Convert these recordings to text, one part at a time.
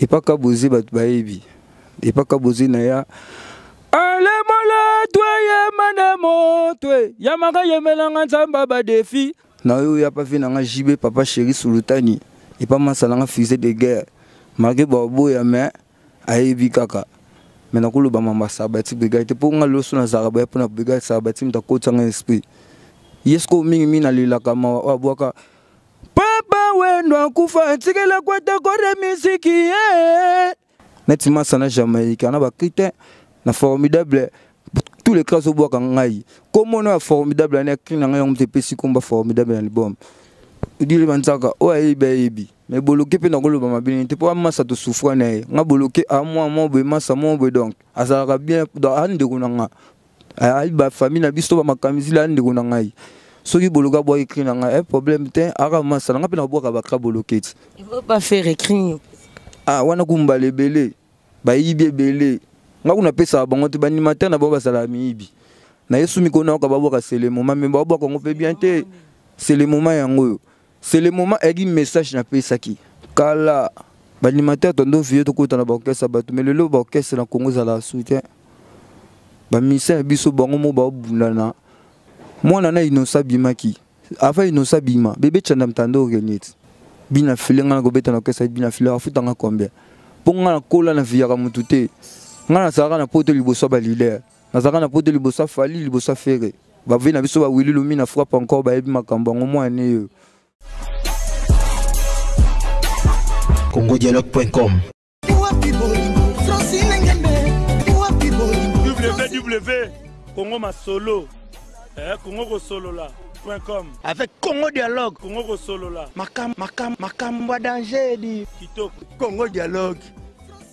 epaka bozwi bato bayebi epaka bozwi na ya alemala tweyema na motwe yamaka yemelanga nzamba badefi na oyo oyo apafe nanga jibe papa sheri sulutani epamasalanga fuse de guerre marke baboya me ayebi kaka me nakoloba mamba sabati brigade te mpo nga loso nazalaka baya mpona brigade sabati mutu akotisanga esprit ye sikoyo mingimingi nalelaka mawa abwaka papa wendwa kufa tsikela kwata kore miziki ye eh. neti masana jamaika na bakritain na formidable tous les cas obwaka ngai komona ya formidable ani akri na ngai yango mte epesi komba formidable na libom odile banzaka oyo ayebi ayebi me boloke mpe nakoloba mabini te mpo amasa tosufra na ye nga boloke amwa mwa boye masa mwa boye donc azalaka bien andeko na nga ali bafamile na biso to bamakamizile andeko na ngai soki boloka bwa écrit na ngai problème te akamasana ngai mpe nakobwaka bakra boloke ti ah wana kumbala ebele bayibi ebele ngai kuna apesaka bango te banimatere na bango basalaka miyibi na ye sumi kona oka babwaka selemoma me babwaka yango mpe bien te selemoma yango oyo selemoma ayaki message napesaki kala baanimateur tondo vie tokuta na baorkestre ya bato me lelo baorkestre na kongo ezalaka soutien bamisien ya biso bango mo babundana ba mwana na inosa abimaki afa inosa abima bebetanda mtanda orenie ti bina file ngai nakobeta na okesa bina file afuta ngai combien mpo ngai nakola na viyaka motu te ngai nazalaka na poto liboso ya balider nazalaka na poto liboso ya fali liboso ya fere bavei na biso bawili lumi na frappe encore bayebi makambo yango mwana eyo congodialogue.com www congo masolo Eh, Congo Solola. Avec Congo Dialogue. Congo Solola. Makam, Makam, Makam, d'anger dit. Congo Dialogue.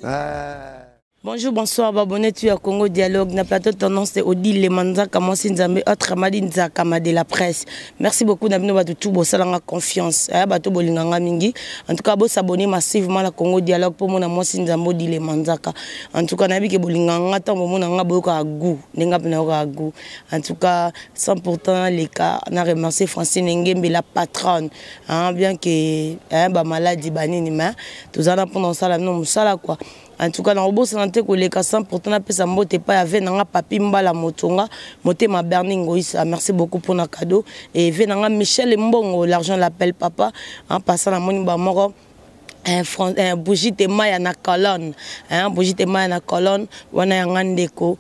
Ah. Bonjour, bonsoir, abonnés tu à Congo Dialogue. Na plateau tendance c'est Odile Lemanza nous avons autre Madi Nzakama de la presse. Merci beaucoup d'avoir batu tout bosalanga confiance. Aya bah bolinganga mingi. En tout cas, bo massivement la Congo Dialogue pour mona nous avons Odile Manzaka. En tout cas, nabi que bolinganga tant bo mona boyoka goût, nenga pena ka goût. En tout cas, sans pourtant les cas, on a remercié Francine Ngembe la patronne. Hein, bien que eh, hein, bah maladie banini mais tout ça pendant ça là non ça là quoi. en tout cas nakobosana te koleka sans pourtant napesa mbote epai ave nanga papi mbala motonga motema berni ngoisa ah, merci beaucoup mpona cadeau eve nanga michel mbongo l'argent l'appelle papa en passant namoni bamoko bougie temaya na colonne bougie temaya na colonne wana yanga ndeko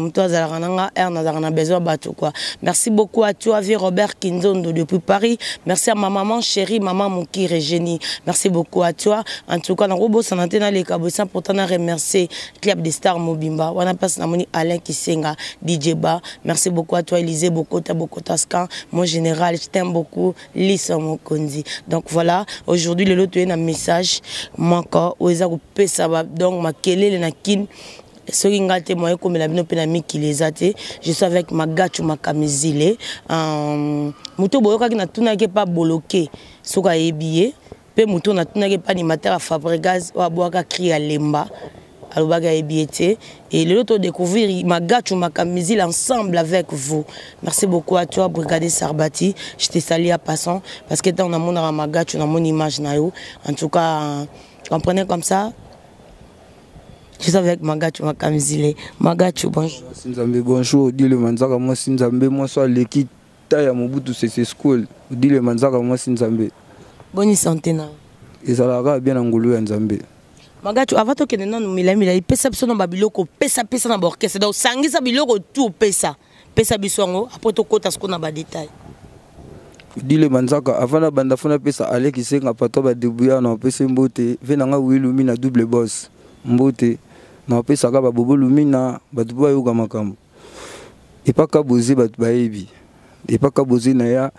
moto azalaka nanga aire nazalaka na besoin bato kua merci beaucoup à toi vie robert kinzondo depuis paris merci à ma maman chérie mama moki régénie merci beaucoup à toi en tout cas nakobosana te naleka bosan pourtant na remercier club de star mobimba wana mpasi namoni alain kisenga dj ba merci beaucoup à toi élise bokota bokota scan mon général je t'aime beaucoup lisa mokonzi donc voilà aujourd'hui lelo toye na message message moko oyo eza kopesa donc makelele na kini soki nga te moye ekomela bino mpe na mikili eza te je suis avec magachu makamizile um, euh, motu boyokaki natunaki mpa boloke soki ayebi ye mpe motu natunaki mpe animateur ya fabregas oyo abwaka cri ya lemba alobaka yebi ete et lelo todécouvrir magatumaka misile ensemble avec vous merci beaucoup à toi brigade sarbati je te sali à passant parce que ntango namonaka magatu namoni image na yo en tout cas comprenez comme ça Je suis avec Magachu Makamzile. Magachu, bonjour. Sinzambe, bonjour. Odile Manzaka, moi, Sinzambe, moi, soit l'équipe Taya Mobutu, c'est school. Odile Manzaka, moi, Sinzambe. Bonne santé, na. Et ça l'a bien en goulou, Nzambe. magatu ava tokende nanu milai-milai pesa biso na babiloko pesapesa na baorkestre donc sangisa biloko tu opesa pesa biso yango apres tokɔta sikoyo na badetail dile manzaka avant nabanda fo napesa aleki senga patwa badebuya na opesa mbote ve na ngai wilumi na double bos mbote na opesaka babobo lumina bato mpo bayoka makambo epaka boze bato bayebi epaka boze na ya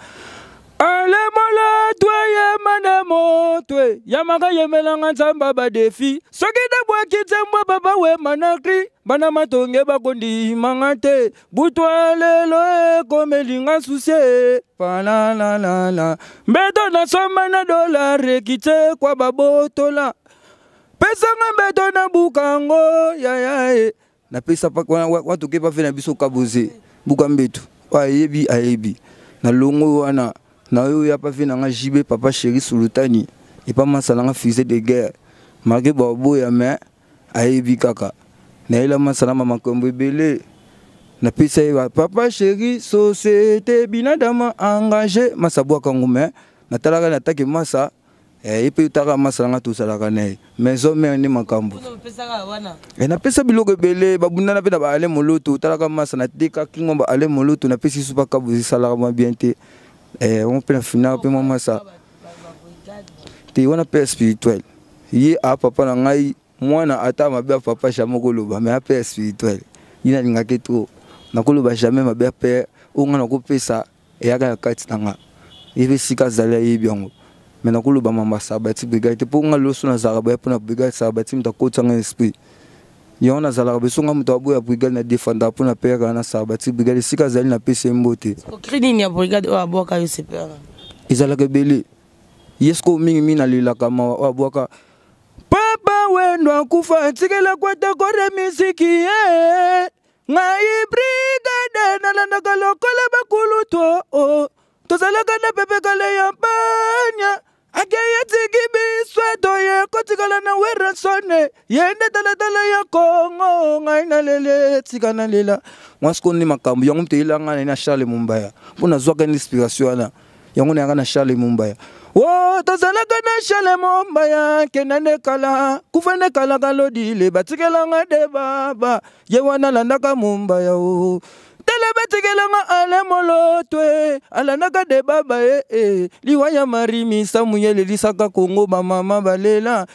alemala twaye nde motwe eh. yamaka yemelanga nzamba badefi soki nabwaki nzembwa baba wema na kri bana matonge bakondimanga te butwa lelo ekomelinga susie eh. palalalala mbeto nasomba na dolare ekite kwa babotola pesanga mbeto na bukango yayae eh. napesa watoke bafe na biso kaboze buka mbeto ayebi ayebi na longo wana na oyo oyo apa mpe nanga jb papa sheri sulutani epa masala nga fusé de guerre marke baboya me ayebi kaka nayela masala ma makambo ebele napesa ye papa sheri société binadama engage masa bwakango me natalaka natake masa ye eh, mpe otaka masala nga tosalaka na ye maison mare nde makambo napesa eh, biloko ebele babundana mpe na baale moloto otalaka masa natekaki ngo baale moloto napesi so bakabos esalaka mwa bien te eh, wamo penda final mpe mwa mwasa te wana mpe ya spirituel ye apapa na ngai mwana ata mabe ya papa jamai okoloba me ape ya spirituel ye nalingaki to nakoloba jamai mabe ya pere oyo ngai nakopesa eyaka ya kati na nga ye mpe sika azali ayebi yango me nakoloba mambasa bati brigade te mpo ngai loso nazalaka baya mpona brigade saka bati mutu akotisa ngai esprit yango nazalaka biso nga moto aboya brigade na defanda mpona peyaka na sara bati brigade esika azali na pesa mbo te okri nini ya brigade oyo abwaka yo sepera ezalaka ebele ye sikoyo mingimingi nalelaka mawa oyo abwaka papa wendo akufa atikela kwata kore misiki ye ngai brigade nalandaka lokola bakuluto tozalaka na pepekale ya banya akeyetsiki bisweto ye kotsikala na weresone yende talatala ya kongo ngai na lele tsikana lela mwasikoni makambo yango mute elanga na na charle mumbaya mpo nazwaka ni inspiration wana yango na yanga na charle mumbaya o tozalaka na charle mumbaya kenda nde kala kufa nde kalaka lodile batikelanga de baba ye wana alandaka mumbaya o tala batekelanga ale molotwe alandaka de baba ee eh, eh. liwa ya marimi samuel elisaka kongo bamama balela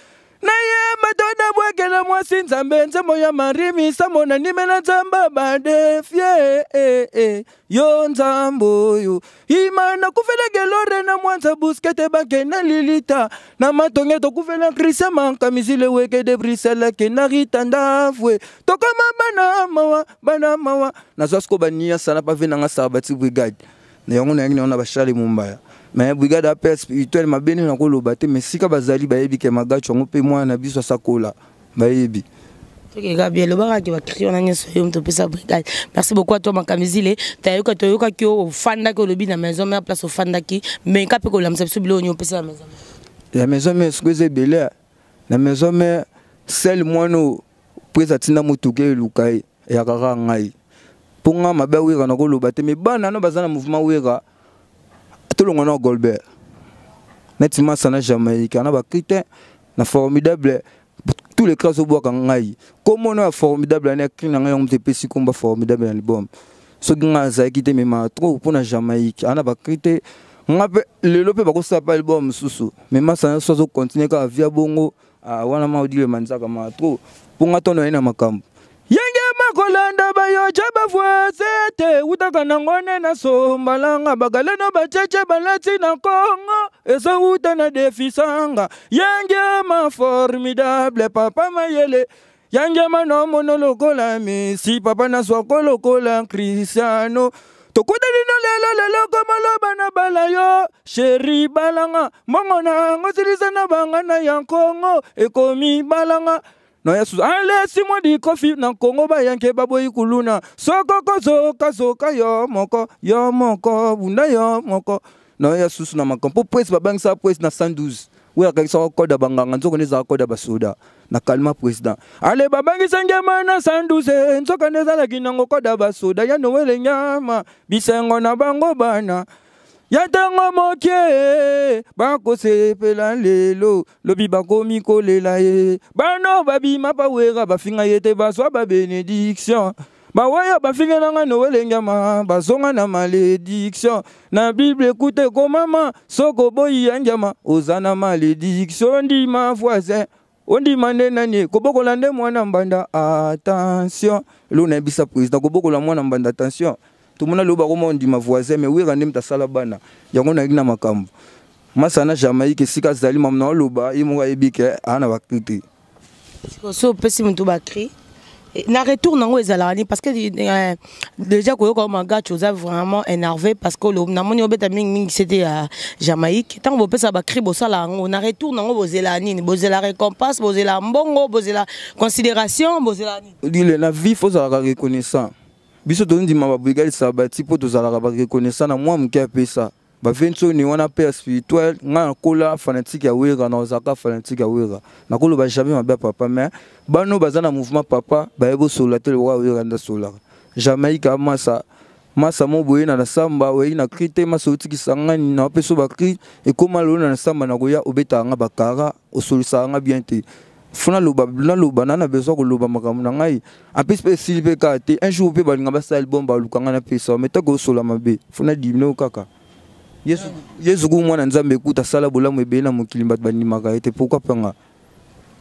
nayemba toda bwekela mwasi nzambe nzembo ya marimisa monanime na nzamba badefie eh, eh, eh. yo nzambe oyo ima nakufela gelore na mwanza buskete bake na lilita na matonge tokufela krisia mankamisile weke de brisela ke na ritandafwe tokama bana mawa bana mawa nazwa siko baniasala pave nanga saba bati brigade na yango na yangi na yo na bashali mumbaya me brigade ya père spirituel mabe nde nakoloba te me sika bazali bayebi ke magacho yango mpe mwana na biso asakola bayebi tokeka bien elobaka ke bakri wana nyonso yo moto opesa brigade merci beaucoup atoi makambi zile toyoka toyokaki oyo ofandaki olobi na maison mare place ofandaki me nka mpe kolamisa biso biloko nyo opesa na maison ya maison mare sikoy eza ebele na maison mare sel mwana oyo prese atinda motuka eluka ye eyakaka ngai mpo nga mabe awira nakoloba te me bana no baza na mouvement wira tolongo na golbert neti masana jamaïka na bakritin na formidable tous les cas obwaka ngai komona ya formidable ani akri na ngai yango moto epesi komba formidable na libom soki ngai azalaki te memaka trop mpo na jamaïke ana bakri te nga mpe lelo mpe bakosala mpe album mosusu me masana so azokontinue kaka via bongo ah, wana ma odile manzaka maka trop mpo nga tondo naye na makambo yenge kolanda bayoja bafuase ete wutaka nango nde na sombalanga bagaleno bacece balati na kongo ezowuta na defisanga yangema formidable papa mayele yangema naomona lokola mesi papa naswako lokola kristiano tokutani no lelo lelo ko maloba na bala yo sheri balanga mbongo na yango silisa na banga na ya nkongo ekomi balanga na ya susu alesi mwandi kofi na nkongo bayanke baboyi kuluna soko kozokazoka yo moko yo moko bunda yo moko na ya susu na makambo mpo prese babangisa prese na 112 oyo akanisaka koda banganga nzoka nde ezalaka koda basoda na kalima président ale babangisa ngema na sanduse nzoka nde ezalaki nango koda basoda ya nowele nyama bisengo na bango bana ya ntango moke bakosepela lelo lobi bakomi kolela ye bano babima bawera bafinga ye te bazwa babenediction baoyo bafingelanga nowelengiama bazonga na malédiction na bible ekuta ekomama soki oboyi ya ngiama oza na malédiction ndima voisin ondima nde nani kobokola nde mwana mbanda attention elo nayebisa président kobokola mwana mbanda attention tomona loba koma ondima voisin mais wira nde mutu asala bana yango nayaki na makambo masa na jamaïke esika azali mamu na oloba ye moko ayebi ke aa na bacri te sikoso opesi motu bacri na retour nango ezalaka nini parce que eh, déjà koyoka yo magache oza vraiment énervé parce que namoni obeta mingimingi sete ya jamaïque ntango bopesa bacri bosala yango na retour nango bozelaka nini bozela récompense bozela mbongo bozela considération bozela nini dile na vie fozalaka reconnaissant biso tozondima babrigade sabati mpo tozalaka barekonaissant na mwa moke apesa baventi oyo ne wana mpe ya spirituel ngai nakola fanatike ya wera nazalaka fanatike ya wera nakoloba jamais mabe ya papa mai bano baza na mouvement papa bayeba osolola te lokoka wera nde asololaka jamaika masa masa mo boye na na samba oyei na cri te masa otikisa ngani na opesa o bacri ekóma lolo na na samba na koya obetaka nga bakara osolisaka nga bien te funa loba naloba na na besoin koloba makambo na ngai ampesi mpe esili mpe kaka te un jour mpe balinga basala libom baluka ngai napesa me ntango osola mabe funa dimine kaka yesu ku mwana nzambe ekuta asala bolamu ebele na mokili bato bandimaka ye te pourkui mpanga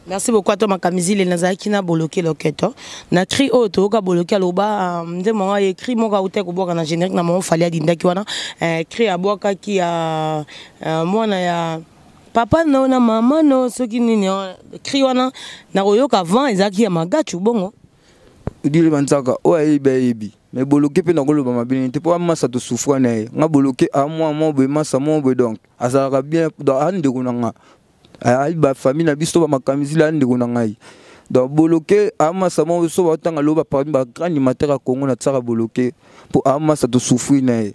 merci beaucoup ato makamisi le nazalaki na boloke loketo na cri oyo toyoka boloke aloba euh, nde mongo ye cri moko autai kobwaka na générique na mongo fali adindaki wana euh, cri abwakaki ya euh, mwana ya papa no na mama no soki nini eh, cri wana na koyoka avant ezalaki ya magachu bongo odile banzaka oyo ayebi ayebi me boloke mpe nakoloba mabini te mpo amasa tosufra na ye nga boloke amwa ah, mwa boye masa mwa boye donc azalaka bien andeko ah, na nga ali ah, bafamille na biso to bamakamisi le andeko na ngai donc boloke amasa mwa so batanga loba parmi bagrande matere ya kongo na tsara boloke mpo amasa tosufri na ye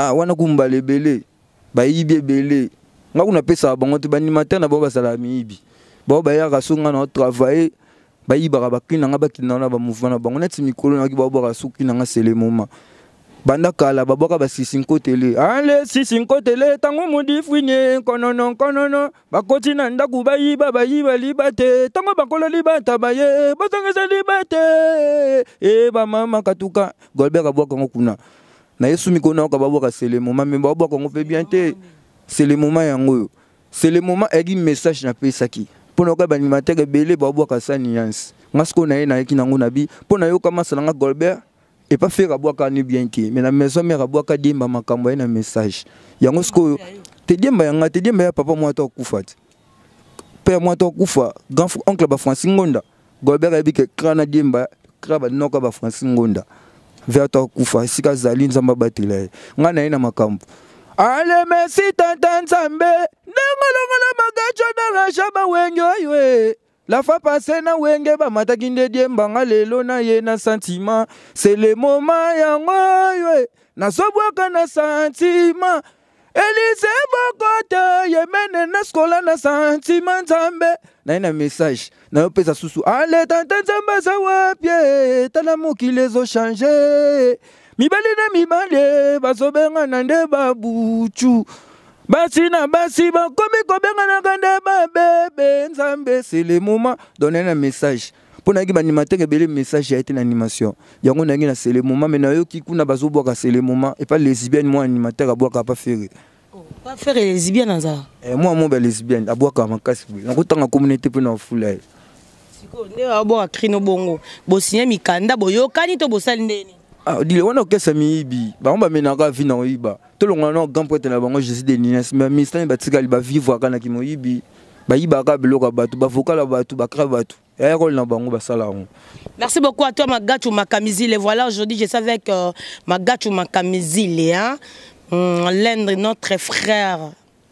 ah wana kumbala ebele bayibi ebele nga kuna apesaka bango te baanimateur na bango basalaka miyibi bango bayaka so nga na otravaille bayibaka bakini na nga bakina na bamouvement na bango neti mikolo naki babwaka soki na nga sele moma banda kala babwaka basisi nkotele ale sisi nkotele ah, ntango modifwini nkonono nkonono bakoti na ndako bayiba bayiba liba te ntango bakolo libata baye bozongisa liba te e eh, bamama katuka golbert abwaka ngo kuna nayesumi kona oka babwaka selemoma me babwaka yango mpe bien te selemoma yango oyo selemoma eyaki message napesaki mpo na yoka baanimatere ebele babwaka sa nuance nga sikoyo na ye nayeki nango na bi mpo nayoka masala nga golbert epa fere abwaka ani bien te me na maison mare abwaka diemba makambo aye na message yango sikoyo tediemba yanga tediemba ya papa mwa to akufa ti mpe ya mwa to akufa grand oncle bafranci ngonda golbert ayebi ke kra na diemba kra banoko ya bafranci ngonda ve atakufa esika azali nzambe abatela ye ngai na ye na makambo alemesi tata nzambe ndengolongola magaco na rasha bawenge oyo e lafa pase na wenge bamataki nde diembanga lelo na ye na santima selemoma yango oyo e nasobwaka na santima elise moko te yemene na sikola na santima nzambe naye na message nayopesa susu aleta nte nzambe aza wapi tala mokili ezochange mibali na mibale bazobengana nde babutu basi na basi bakomi kobenganaka nde babebe nzambe selemoma done na message mpo nayaki baanimateur ebele message yaye te na animation yango nayangi na sele moma mai nayoki kuna bazobwaka sele moma epa lesbienne mwa animateur abwaka pa fere pas faire oh, lesbienne azala eh, mwa moba lesbienne abwaka makasi boye nakotanga communauté mpe na ofula ye sikoyo nde abwaka crino bongo bosinya mikanda boyokani to bosali ndeni ah, dile wana okesa miyibi bango bamenaka vi na koyiba tolongola na grand prêtre na bango jésus de ninas bamisani batikali bavivwaka na kimoyibi bayibaka biloko ya bato bavokala bato bakra bato Merci beaucoup à toi, Magatou Makamizile. Voilà, aujourd'hui, je suis avec euh, Magatou Makamizile, hein? Hum, l'un de notre frère,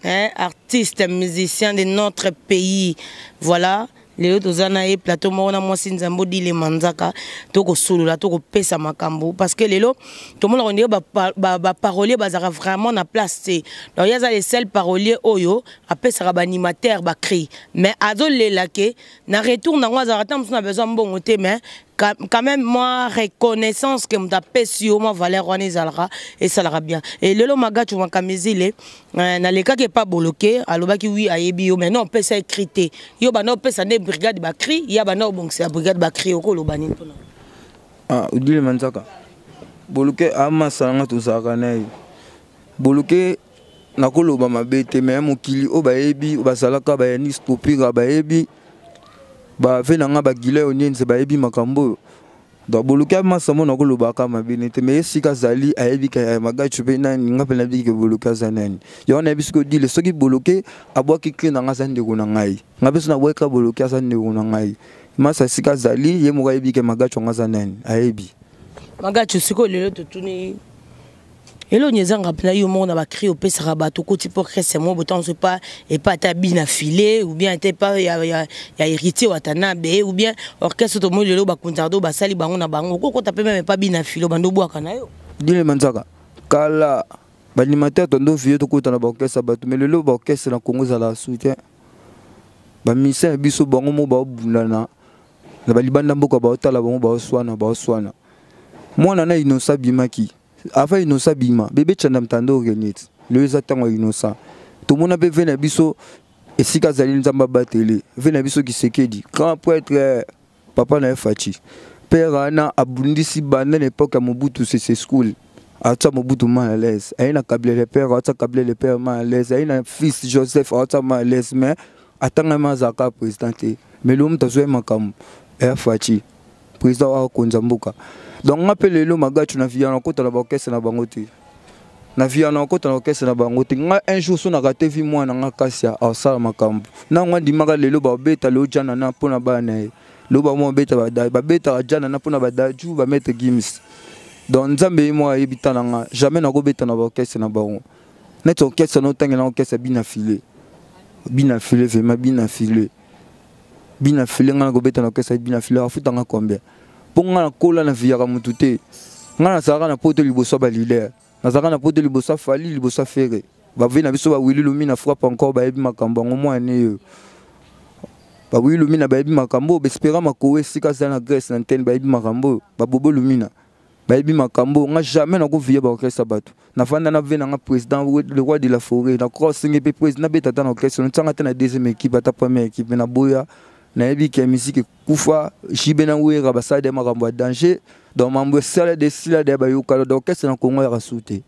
hein? artiste, musicien de notre pays. Voilà. lelo toza na ye plateau moko na mwasi nzambe odilema nzaka tokosolola tokopesa makambo parceke lelo tomonaka ndenge baparolier bazalaka vraiment na place te donc ye aza le seul parolier oyo apesaka baanimateur bacri mais azolela ke na retour nango azalaka ta mosusu na besoin mbongo te mais quand même mwa reconnaissance ke moto apesi yo mwa valeur wana ezalaka esalaka bien elelo magatu makamizile nalekaki epa boloke alobaki wi ayebi yo mai na opesa ekri te yo banda opesa nde brigade bacri ya banda obongisela brigade bacri okoloba nini mpona odile manzaka boloke amasala nga tozalaka na ye boloke nakoloba mabe te mai mokili oyo oh, bayebi oh, bazalaka bayani stopira bayebi bave na nga bagile onienze bayebi makambo oyo donc boluka masa mo nakolobaka mabene te me ye sika azali ayebika ya eh, magachu mpe nani nga mpe nayebiki boluka aza nani yango nayebi soki odile soki boloke abwaki clé na nga aza ndeko na ngai nga mpe so nabwakika boloke aza ndeko na ngai masa sika azali ye moko ayebika magachu yango aza nani ayebi magachu sikoyo lelo totuni eloni ezanga au yo rabat au côté pour que c'est moi, krese mo pas, pas pas ta bina file ou bien ata epa ya a hérité na be ou bien orchestre tomoi lelo bakontardo basali bango na bango okokota mpe même pas bina file obanda obwaka na yo dile manzaka kala baanimateur tondo vieux tokota na baorchestre bato mais lelo baorchestre na congo la soutien bamisien na biso bango moko La na la mboka baotala bango baoswana baoswana mwana na innocent, bimaki. avant innocent bima bebetanda mtanda oyo keni ete lelo eza ntango ya innocent tomona mpe ve na biso esika azali nzambe abatele ve na biso kisekedi grand prêtre papa na ye faci père wana abundisi banda na époke ya mobutu sese school atia mobutu ma à l'aise aye na kabilele père atia kabilele père ma à l'aise aye na fils joseph atia ma à l'aise mais atangami azalaka président te mais lo moto azoya makambo eya faci président akokonza mboka donc nga mpe lelo magachu na via na kota na baorkestre na bango te na via na kota na orkestre na bango te nga un jour so naka te vi mwana nga kasi asala makambo nango andimaka lelo babeta leo janana mpo na bana na ye leo bamo babeta babetaka janana mpo na badaju bamete gims donc nzambe ye moko ayebi ta na nga jamais nakobeta na baorkestre na bango neti orkestre notangela orkestre bina file bina file vraimen bina file bina file nga nakobeta na orkestre bina file afutanga combien mpo nga na kola na viyaka motu te nga nazalaka na poto liboso ya balider nazalaka na poto liboso ya fali liboso ya fere bavei na biso bawili lomi na frappe encore bayebi makambo yango mwana eyo euh. bawili lumina bayebi makambo oyo bespera makoa esika aza na grèce na ntene bayebi makambo oyo babobo lumina bayebi makambo nga jamais nakoviya baorchestre bato nafanda na ve nanga président le roi de la forêt nakora osenge mpe président nabeta ata na orchestre notianga te na deuxième équipe ata première équipe me naboya nayebi ke misiki kufa jibe na wera basalade makambo ya danger donc mambo esalade esilade ya bayokana donc kese na kongo ya kasu te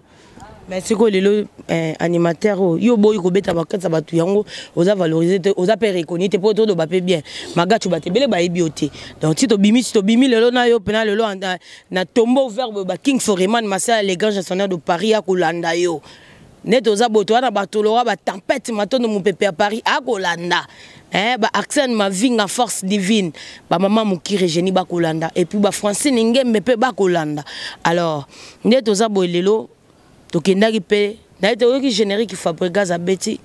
mais sikoyo lelo eh, animateur oyo yo boyi kobeta bakati ya bato yango oza valorise te oza mpe rekoni te mpo toloba mpe bien magatu bato ebele bayebi yo te donc ti tobimi si tobimi lelo na yo mpena lelo na tombo ouvert boye baking foreman masala legange national de paris akolanda yo nde toza boye toza na batolowa batempete matondo mopepe ya paris akolanda eh, baaccent mavinga force divine bamama mokiri génie bakolanda epuis bafrancine ngembe mpe bakolanda alors nde toza boye lelo tokendaki mpe naye toyoki générique fabrigas abeti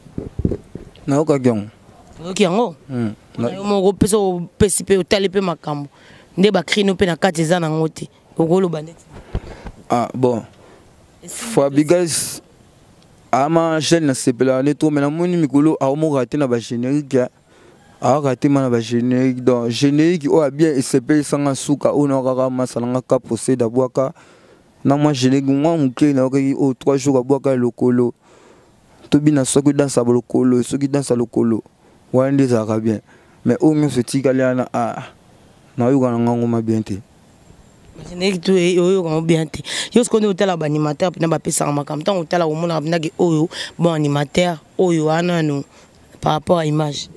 nayokaki yango oyoki hmm. yango yo moko mpesa opesi mpe otali mpe makambo nde bacrino mpe na kati eza nango te okoloba ndeti ah bon fabrigas ama chaine nasepelaka nde to me namoni mikolo aomoka te na bagénérique aoka te mana bagénérique donc générique oyo abia esepelisanga suka oyo naoka kaka masala nga ka procede abwaka na mwa générique mwa moke naokaki oyo trois jours abwaka lokolo tobina soki dansa lokolo soki dansa lokolo wana nde ezalaka bien mais oyo nyonso etikali wana a ah, nayoka na ngango mabien te générique to oyokango bien te yo sikoyo nde otala baanimateur mpena bapesaka makambo ntango otala omonaka mpenaki oyo bon animateur oyo wana no par rapport à image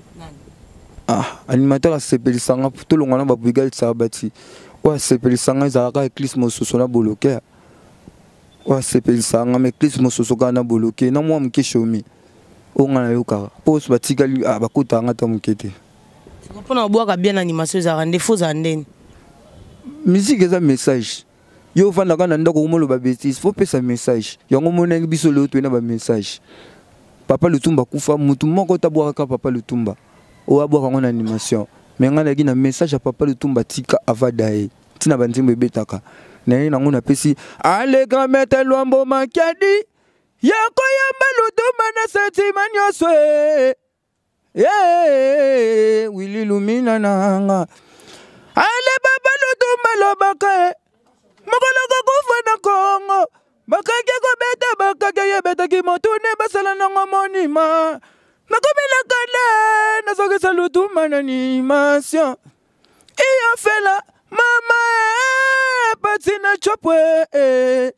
ah animateur asepelisanga tolongwa na babrigade sabati oyo asepelisanga ezalaka eklise mosusu na boloke oyo asepelisanga ma eklise mosusu kaka na boloke na mwa moke shomi oyo ngai nayokaka mpo oso batikali ah, bakotanga ta moke te mpona obwaka bien animation ezalaka nde fo ozala ndeni musike eza message yo ofandaka na ndako komoloba bétise fo pesa message yango monangi biso leo toyena bamessage papa lutumba akufa motu moko otabwakaka papa lutumba oyo abwaka ngo na animation me ngai nayaki na message ya papa lutumba tika avada ye ntina banzembo ebetaka na ye nango napesi aleka mete lwambo makadi ya koyamba lutumba na sentima nyonso e. ye wili lumina na nga ale papa lutumba lobaka e mokoloko kufa na kongo bakaki kobeta bakaki yebetaki motune basala nango monima nakobelaka nde nazokisa lutuma na animation iyofela mama epati eh, na chopwe eh.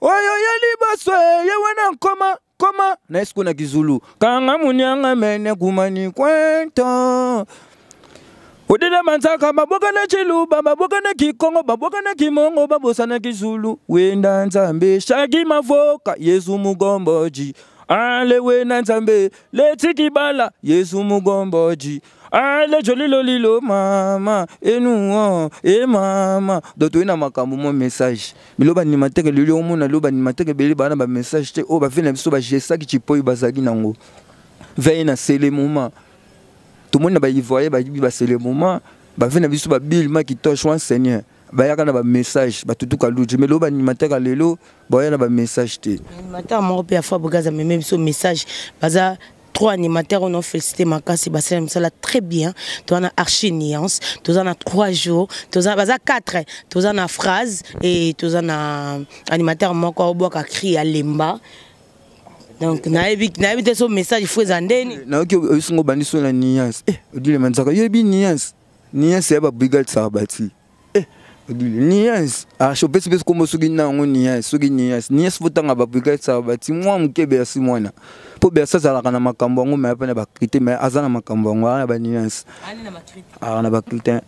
oyo ye liboso ye wana nkoma koma na esiku na kizulu kanga munianga mene kumani kwento udida manzaka baboka na chiluba baboka na kikongo baboka na kimongo babosa na kizulu wenda nzambe shagi mavoka yezu mugomboji alewe na nzambe letsikibala yesu mugomboji ale jolilolilo mama enuo oh, e mama do toye oh, na makambo mo message miloba ndima teke lelo omona lo bandima teke ebele baa na bamessage te oyo bafele na biso bagestaki cipoi bazalaki nango veye na sele moma tomoni na baivoye bayibi basele moma bave na biso babili makitosh wan seigneur bayaka na bamessage batutuka luge mai lelo baanimateur ya lelo baya na bamessage te animateur moko mpe ya fabrigaz ameme biso message baza trois animateurs on a félicité makasi basala misala très bien toza na archi nuance toza na trois jours toza baza quatre toza na phrase e toza na animateur moko abwaka cri ya lemba donc nayebi nayebi te so message fo eza ndeni nayoki oyosinga obandi so na nuance e odile manzaka yoyebi nuance nuance ya babrigade sara bati nias ashopesi pesi kombo soki nango nias soki nias nias fotanga baprikasa bati mwa moke bersi mwana mpo bersi azalaka na makambo yango maya mpe na bacrite maya aza na makambo yango aa na banias aa na bacrite ah,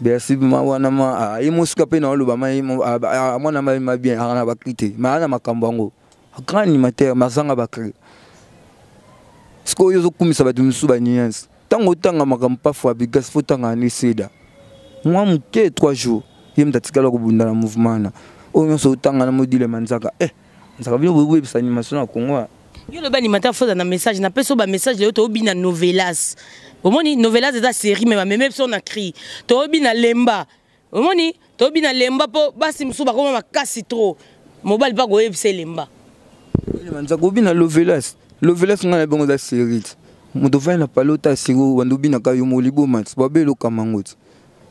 bersi ma wana ah, ma ye mosika ah, mpe na oloba mwana ma mabien aa na bacrite ma aa na makambo yango grand animateur mazanga bacri sikoy oyo ozokumisa bato mosusu banias ntango otanga makambo mpafu abigas fotanga aniseda mwa moke trois jours ye mutu atikala kobunda na mouvemana oyo nyonso otangana modilema nzaka e eh, nzaka bino boyebisa animation na congo yo lobi animateur foza na message napesi oyo bamessage leyo toyobina novelas omoni novelas eza série me bameme biso na cri toyobina lemba omoni toyobina lemba mpo basi mosusu bakoma makasi trop mobali mpa koyebisa elemba nzaka obina lovelas lovelas ngai na bongo eza série ti moto ovandi na pale ota série oyo banda obinaka yo moliboma ti babelokamango ti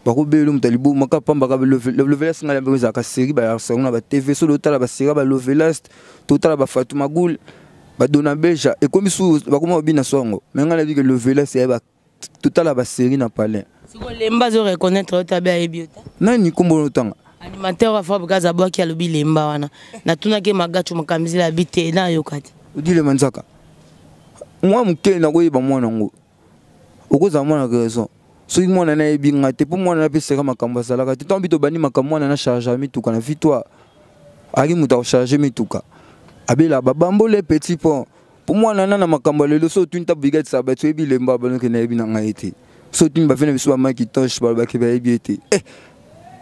bakobele moto aliboma ka pamba ka lovelas ngai lambe ezalaka série baarsenal na batv soki otala basérie balovelas to otala bafatuma goul badona beja ekomi su bakoma kobina so yango me ngai nayebike lovelas yaye totala basérie na palais sikolemba azoreconnaitre otabe ayebi ota nani nkombona otanga animateur wa fabrique azabwaki alobi lemba wana natunaki magachu makamizela yabi te nayoka te odilema nzaka mwa mokele nakoyeba mwana yango okozala mwana raison soki mwana na yebinga te mpo mwana na apesaka makambo azalaka te ntango bito bandi makambo mwana na charge ya mituka na victoire aki moto akocharge mituka abela babambole petit pont mpo mwana na na makambo ya lelo so otuni ta brigadisa bato oyebi lembo ya banoke na yebi na ngai te so otuni bafene biso bamaki toche balobaki bayebi ete e eh!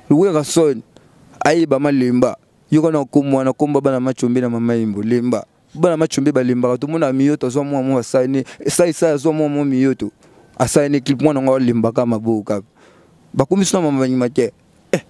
lowera son ayebama lemba yoka na komo wana komba bana macombe na mama yembo lemba bana macombe balembaka tomona miyoto azwa mwa mwa basane sa esa azwa mwa mwa miyoto asaine clip mwana nga olembaka maboko kaka bakomisi na mamanyima te eh,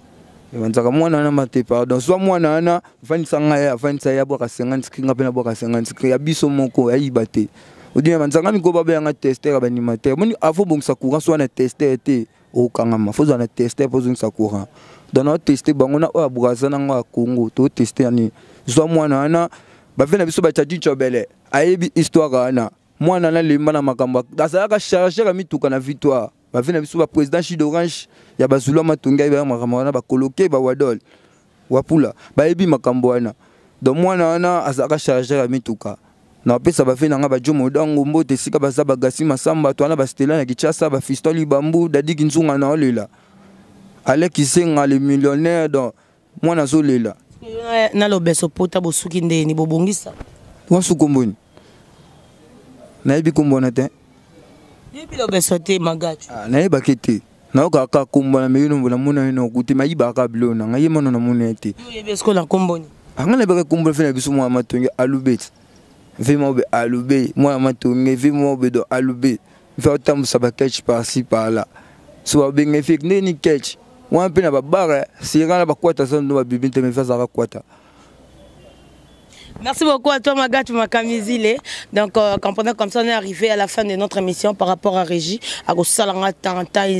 ebanzaka mwana wana mate pardon soa mwana wana afandisa ngai afandisa ye abwaka 50 nga mpe nabwaka 50 ya biso moko yayiba te odina banzaka mikoba bayanga tester baanimateur moni afo bongisa courant soa na tester te okangama fozwa na tester mpo ozongisa courant donc naoteste bango na oyo abraza nango ya congo tooteste yani zwa mwana wana bafe na biso bacadicobele ayebi histoire wana mwana nalemba na makambo azalaka charger ya mituka na victoire bavi na biso baprésident chi d'orange ya bazulwa matongai baya makambo wana bakoloke bawadol wapula bayebi makambo wana don mwana wana azalaka charger ya mituka na bapesa bafe na nga bajo modango mbote esika baza bagasi masamba bato wana bastelane ya kinshasa bafiston libambu dadiki nzunga na olela alek isenga le millionnaire don mwana azolela eh, na lobeso pota bosuki ndeni bobongisa wasukomboni nayebi nkombo wana te ah, nayebaki te naokaka nkombo na meyino mbo namona ye na okute mayibaka bilo na ngai ye mana namona ye te anga nayebaka nkombo fe na biso mwana matonge alube ti ve mwa obe alube mwana matonge ve mwa obe do alube mfe aotambusa baketch parci parla so babenge fe ndeni ketch wana mpe na babare sirana bakwata sa ndo babibi nteme fe azalaka kwata Merci beaucoup à toi, Magat Makamizile. Donc, euh, comprenant comme ça, on est arrivé à la fin de notre émission par rapport à Régie, à Gosalanga Tanta et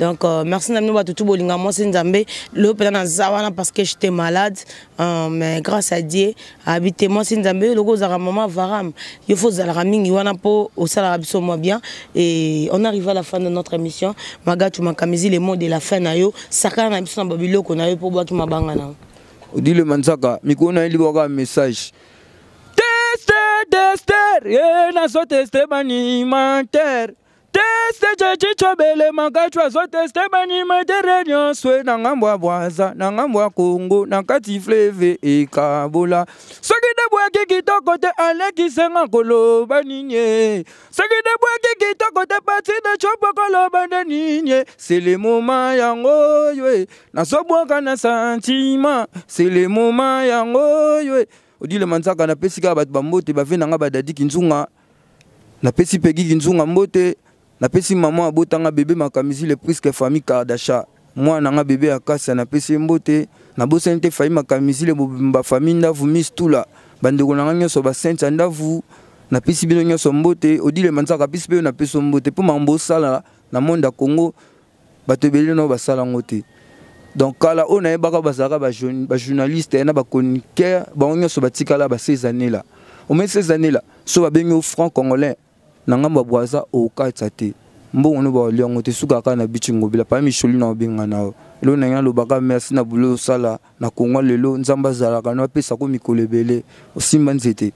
Donc, euh, merci à nous, à tout le monde. c'est Nzambe. Le pendant Zawana parce que j'étais malade. Euh, mais grâce à Dieu, habité moi, c'est Nzambe. Le go Zara Maman Varam. Il faut Zara Mingi, Wana Po, au Salarabiso, moi bien. Et on arrive à la fin de notre émission. Magat Makamizile, le mot de la fin, Nayo. Sakana Nabison Babilo, qu'on a eu pour boire qui m'a bangana. odile mansaka mikolo na ye liba kaka message tester tester ye nazo teste banimatere teste chachichabelema kachwazo teste banyimatere nyonswe na ngambo ya bwaza na ngambo ya kongo na kati fleve ekabola soki debwaki kitoko te alekisenga koloba ninye soki debwaki kitoko te pati na chopo koloba nde ninye selemoma yango oyo nazobwaka na santima selemoma yango oyo odile manzaka napesi kaka bato bambote bave nanga badadiki nzunga napesi pegiki nzunga mbote napesi mama abotanga bebe makamisi le priske famille kardasha mwana nga bebe akasa napesi ye mbote nabosani te famille makamisi le mobimba famille ndavu mistula bandeko na nga nyonso basente ya ndavu napesi bino nyonso mbote odile manzaka apesi mpe oyo napesi mbote mpo mambo osala na monde ya congo bato ebele nao basala yango te donc kala oyo nayebaka bazalaka bajournaliste na baconiqueur bango nyonso batikala ba 16 anela omai 16 anela so babengi yo franc congolais na ngai babwa aza okatisa te mbongo no baoliongo te suka kaka na bicingo bila paya misholi na obenga na yo lelo na ngai alobaka merci na bulo osala na kongwa lelo nzambe azalaka no apesako mikolo ebele osimba nzete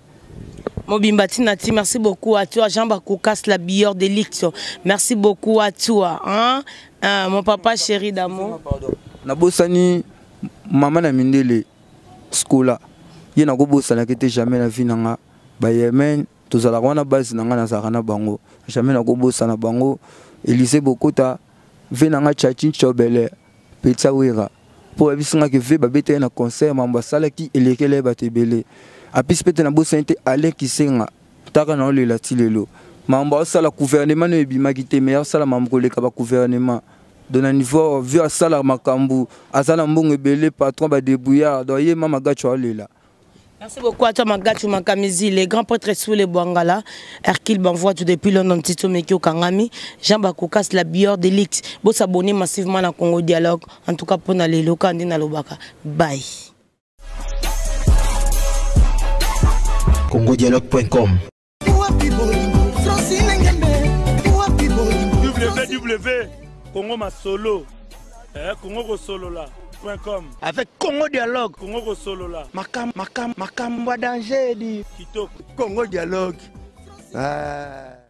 Mobimba Tinati, merci beaucoup à toi. Jean Bakoukas, la billeur d'élite. Merci beaucoup à toi. Hein? Hein, euh, mon papa chéri d'amour. Nabosani, maman a mindele, scola. Yé n'a jamais la vie n'a pas. Bah, yemen, tozalaka wana basi na ngai nazalaka na bango jamai nakobosana bango elise bokota ve na ngai chachin chobele peti awera mpo babisingaki ve babetaki na concert mambo asalaki elekela ye bato ebele apesi pete nabosani te alekisenga ntaka na olela ti lelo mambo aosala guvernema no ebimaki te me aosala mambo koleka baguvernema don na niveau vi asala makambo aza na mbongo ebele patron badebouillard don ye ma magacho aolela Merci beaucoup à toi, Magatu Makamizi, les grands prêtres sous les Bwangala, Hercule Banvoit depuis London, Tito Mekio Kangami, Jean Bakoukas, la bière de l'X. Vous s'abonner massivement à Congo Dialogue, en tout cas pour les locaux, Andina Lobaka. Bye. congodialogue.com www congo masolo eh, congo kosolola Avec Congo Dialogue. Congo Solola. Makam, Makam, Makam, Wadangedi. Kitoko. Congo Dialogue. Ah.